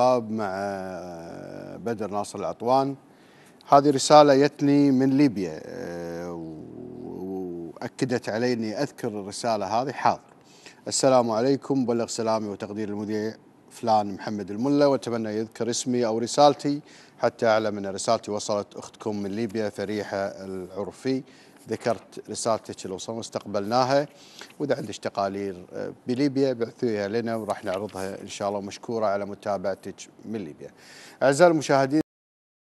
مع آه، بدر ناصر العطوان هذه رسالة يتني من ليبيا آه، وأكدت علي أني أذكر الرسالة هذه حاضر السلام عليكم بلغ سلامي وتقدير المذيع فلان محمد الملا واتمنى يذكر اسمي او رسالتي حتى اعلم ان رسالتي وصلت اختكم من ليبيا فريحه العرفي ذكرت رسالتك اللي وصلنا استقبلناها واذا عندك تقارير آه، بليبيا بعثوها لنا وراح نعرضها ان شاء الله ومشكوره على متابعتك من ليبيا. اعزائي المشاهدين